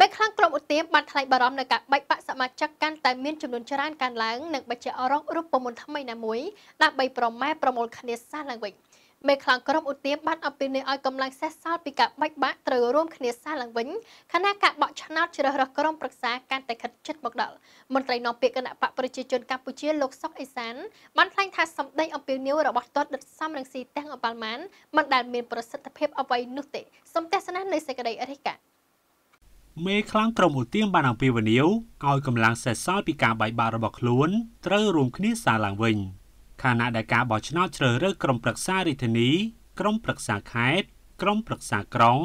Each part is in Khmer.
មេខ្លាំងក្រុមឧទាមបានថ្លែងបារម្ភនៅការបែកបាក់សមាជិកកាន់តែមានចំនួនច្រើនកើនឡើងនិងបច្ចៈអរងរូបមន្តថ្មីណាមួយដើម្បីប្រម៉ែប្រមូលគ្នាសាសឡើងវិញមេខ្លាំងក្រុមឧទាមបានអំពាវនាវឲ្យកម្លាំងសេះសាលពីការបែកបាក់ត្រូវរួមគ្នាសាសឡើងវិញខណៈការបកឆ្នោតជ្រើសរើសក្រុមប្រឹក្សាកាន់តែខិតជិតមកដល់មន្ត្រីនាំពាក្យគណៈបកប្រជាជនកម្ពុជាលោកសុកអេសានបានថ្លែងថាសម្ដីអំពាវនាវរបស់តតដិតសំរងស៊ីទាំងអបាលម៉ានមិនដែលមានប្រសិទ្ធភាពអ្វីនោះទេសំទស្សនានៃសេចក្តីរិះគន់មេខ្លាំងក្រុមឧទាមបានអំពាវនាវឲ្យកម្លាំងសេះសល់ពីការបែកបាក់របស់ខ្លួនត្រូវរួមគ្នាសារឡើងវិញខណៈដែលការបោះឆ្នោតជ្រើសរើសក្រុមប្រឹក្សារាជធានី ក្រុមប្រឹក្សាខេត្តក្រុមប្រឹក្សាក្រុង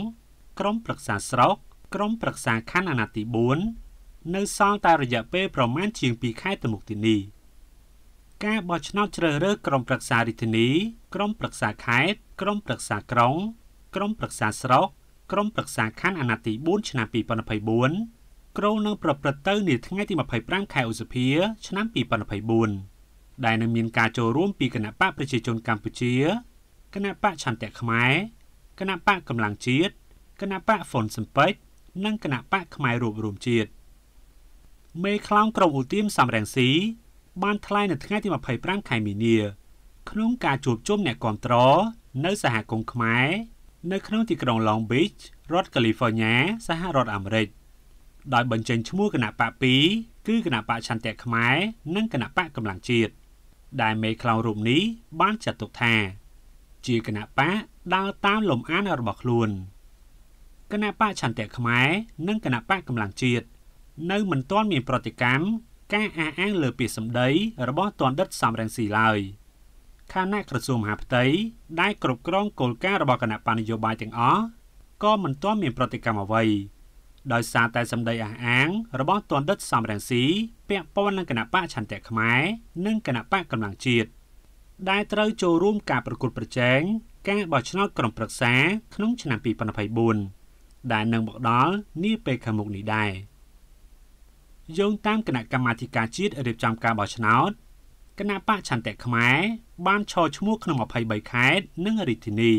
ក្រុមប្រឹក្សាស្រុកក្រុមប្រឹក្សាខណ្ឌអាណត្តិទី4នៅសល់តែរយៈពេលប្រមាណជាង2ខែទៅមុខទីនេះការបោះឆ្នោតជ្រើសរើសក្រុមប្រឹក្សារាជធានី ក្រុមប្រឹក្សាខេត្តក្រុមប្រឹក្សាក្រុង ក្រុមប្រឹក្សាស្រុកក្រុមប្រឹក្សាខណ្ឌអាណត្តិទី4ឆ្នាំ2024ក្រុងនឹងប្រព្រឹត្តទៅនាថ្ងៃទី25ខែឧសភា ឆ្នាំ2024ដែលនឹងមានការចូលរួមពីគណៈបកប្រជាជនកម្ពុជាគណៈបកឆន្ទៈខ្មែរគណៈបកកម្លាំងជាតិគណៈបកហ្វុនសំពេចនិងគណៈបកខ្មែររួមរួមជាតិមេខ្លោងក្រុមឧទាមសំរងស៊ីបានថ្លែងនៅថ្ងៃទី25ខែមីនា ក្នុងការជួបជុំអ្នកគាំទ្រនៅសហគមន៍ខ្មែរនៅក្នុងទីក្រុង Long Beach រដ្ឋ California សហរដ្ឋអាមេរិកដោយបញ្ចេញឈ្មោះគណៈបក2គឺគណៈបកឆន្ទៈខ្មែរនិងគណៈបកកម្លាំងជាតិដែលមេខ្លោងរូបនេះបានចាត់ទុកថា ជាគណៈបកដើរតាមលំអានរបស់ខ្លួនគណៈបកឆន្ទៈខ្មែរនិងគណៈបកកម្លាំងជាតិនៅមិនទាន់មានប្រតិកម្មការអះអាងលើពាក្យសម្ដីរបស់ទណ្ឌិតសំរងស៊ីឡើយ។ខណៈក្រសួងមហាផ្ទៃដែលគ្រប់គ្រងគោលការណ៍របស់គណៈបញ្ញោបាយទាំងអស់ក៏មិនទាន់មានប្រតិកម្មអ្វី ដោយសារតែសម្ដីអះអាង របស់ទណ្ឌិតសំរងស៊ីពាក់ព័ន្ធនឹងគណៈបកឆន្ទៈខ្មែរនិងគណៈបកកម្លាំងជាតិដែលត្រូវចូលរួមការប្រគល់ប្រជែងការបោះឆ្នោតក្រុមប្រឹក្សាក្នុងឆ្នាំ2024ដែលនឹងមកដល់នាពេលខាងមុខនេះដែរយោងតាមគណៈកម្មាធិការជាតិរៀបចំការបោះឆ្នោតគណៈបកឆន្ទៈខ្មែរបានឈរឈ្មោះក្នុង23ខេត្តនិងរាជធានី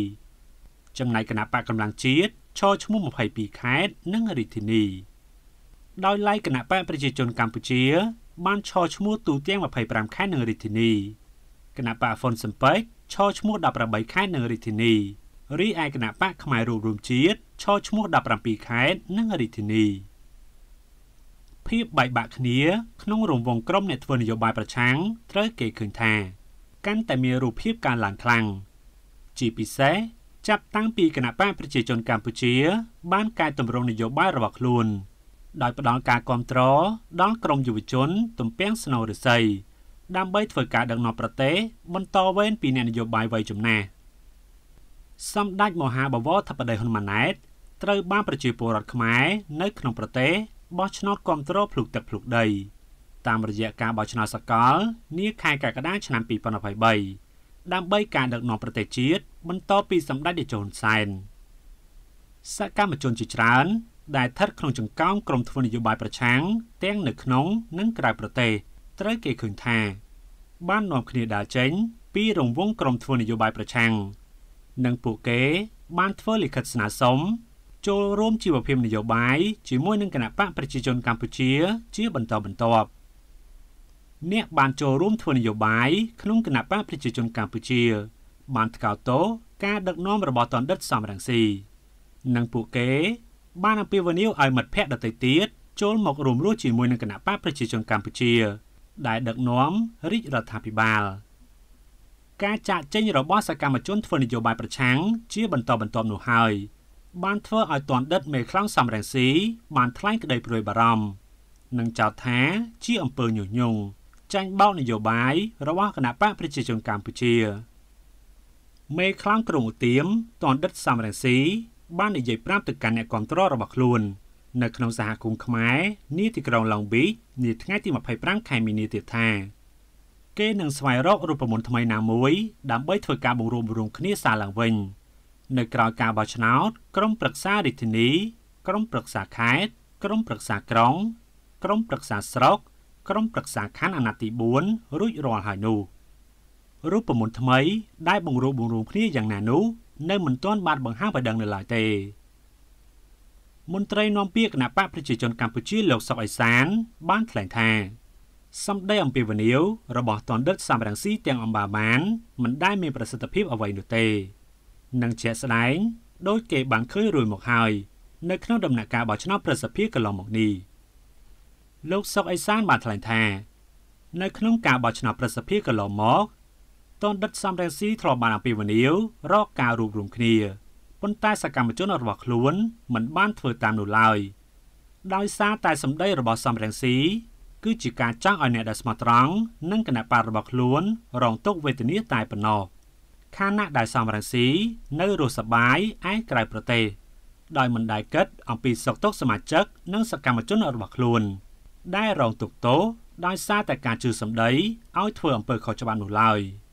ចំណែកគណៈបកកម្លាំងជាតិឈរឈ្មោះ22ខេត្តនិងរាជធានីដោយឡែកគណៈបកប្រជាជនកម្ពុជា បានឈរឈ្មោះទូទាំង25ខេត្តនិងរាជធានីគណៈបកហ្វុនសំពេចឈរឈ្មោះ18ខេត្តនិងរាជធានីរីឯគណៈបកខ្មែររួមរំជាតិឈរឈ្មោះ17ខេត្តនិងរាជធានី។ភាពបែកបាក់គ្នាក្នុងរង្វង់ក្រុមអ្នកធ្វើនយោបាយប្រឆាំងត្រូវគេឃើញថា កាន់តែមានរូបភាពកើនឡើងខ្លាំងជាពិសេសចាប់តាំងពីគណៈបកប្រជាជនកម្ពុជា បានកែតម្រង់នយោបាយរបស់ខ្លួន ដោយផ្ដល់ការគ្រប់គ្រងដល់ក្រមយុវជន ទំពាំងស្នូរិស័យដើម្បីធ្វើការដឹកនាំប្រទេសបន្តវេនពីអ្នកនយោបាយវ័យចំណាស់សម្ដេចមហាបវរធិបតីហ៊ុនម៉ាណែតត្រូវបានប្រជាពលរដ្ឋខ្មែរនៅក្នុងប្រទេសបោះឆ្នោតគ្រប់គ្រងភ្លុកទឹកភ្លុកដីតាមរយៈការបោះឆ្នោតសកល នាខែកក្កដាឆ្នាំ2023ដើម្បីការដឹកនាំប្រទេសជាតិបន្តពីសម្ដេចតេជោហ៊ុនសែនសកម្មជនជាច្រើន ដែលស្ថិតក្នុងចង្កោមក្រុមធ្វើនយោបាយប្រឆាំងទាំងនៅក្នុងនិងក្រៅប្រទេសត្រូវគេឃើញថា បាននាំគ្នាដើរចេញ ពីរង្វង់ក្រុមធ្វើនយោបាយប្រឆាំងនិងពួកគេ បានធ្វើលិខិតស្នើសុំចូលរួមជីវភាពនយោបាយជាមួយនឹងគណបកប្រជាជនកម្ពុជា ជាបន្តបន្ទាប់អ្នកបានចូលរួមធ្វើនយោបាយក្នុងគណបកប្រជាជនកម្ពុជា បានថ្កោលទោសការដឹកនាំរបស់តនដិតសំរងស៊ីនិងពួកគេបានអំពាវនាវឲ្យមិត្តភ័ក្តិដទៃទៀតចូលមករួមរស់ជាមួយនឹងគណបកប្រជាជនកម្ពុជា ដែលដឹកនាំរាជរដ្ឋាភិបាល ការចាក់ចេញរបស់សកម្មជនធ្វើនយោបាយប្រឆាំងជាបន្តបន្ទាប់នោះហើយ។បានធ្វើឲ្យទណ្ឌិតមេខ្លងសំរងស៊ីបានថ្លែងក្តីព្រួយបារម្ភនិងចោទថាជាអំពើញុះញង់ចាញ់បោកនយោបាយរបស់គណៈបកប្រជាជនកម្ពុជា មេ ខ្លាំងក្រុងឧទាមតនដិតសំរងស៊ីបាននិយាយប្រាប់ទៅកាន់អ្នកគ្រប់គ្រងរបស់ខ្លួន នៅក្នុងសហគមន៍ខ្មែរនាទីក្រុងឡុងប៊ីចនាថ្ងៃទី25ខែមីនាទៀតថា គេនឹងស្វែងរករូបមន្តថ្មីណាមួយដើម្បីធ្វើការបង្រួមបង្រួមគ្នាសារឡើងវិញ។នៅក្រៅការបោះឆ្នោតក្រុមប្រឹក្សារាជធានី ក្រុមប្រឹក្សាខេត្តក្រុមប្រឹក្សាក្រុង ក្រុមប្រឹក្សាស្រុកក្រុមប្រឹក្សាខណ្ឌអាណត្តិទី4រួចរាល់ហើយនោះរូបមន្តថ្មី ដែលបង្រួបបង្រួមគ្នាយ៉ាងណានោះនៅមិនទាន់បានបង្ហាញបដិងនៅឡើយទេមន្ត្រីនាំពាក្យគណៈបកប្រជាជនកម្ពុជាលោកសុកអេសាន បានថ្លែងថា សម្ដីអំពីវនីយរបស់តនដិតសំរងស៊ីទាំងអម្បាបានមិនដែលមានប្រសិទ្ធភាពអ្វីនោះទេនិងជាក់ស្ដែងដោយគេបានឃើញរួចមកហើយនៅក្នុងដំណាក់កាលបោះឆ្នោតប្រសិទ្ធភាពកន្លងមកនេះលោកសុកអេសានបានថ្លែងថា នៅក្នុងការបោះឆ្នោតប្រសិទ្ធភាពកន្លងមកតនដិតសំរងស៊ីធ្លាប់បានអំពាវនាវរកការរួមរុំគ្នាប៉ុន្តែសកម្មជនរបស់ខ្លួន មិនបានធ្វើតាមនោះឡើយដោយសារតែសម្ដីរបស់សំរងស៊ីគឺជាការចង់ឲ្យអ្នកដែលស្មោះត្រង់និងគណៈបករបស់ខ្លួនរងទុកវេទនាតែប៉ុណ្ណោះ។ខណៈដែលសំរងស៊ីនៅរស់សបាយឯក្រៅប្រទេសដោយមិនដែលគិតអំពីសុខទុក្ខសមាជិកនិងសកម្មជនរបស់ខ្លួនដែលរងទុក្ខទោសដោយសារតែការជឿសម្ដីឲ្យធ្វើអំពើខុសច្បាប់នោះឡើយ។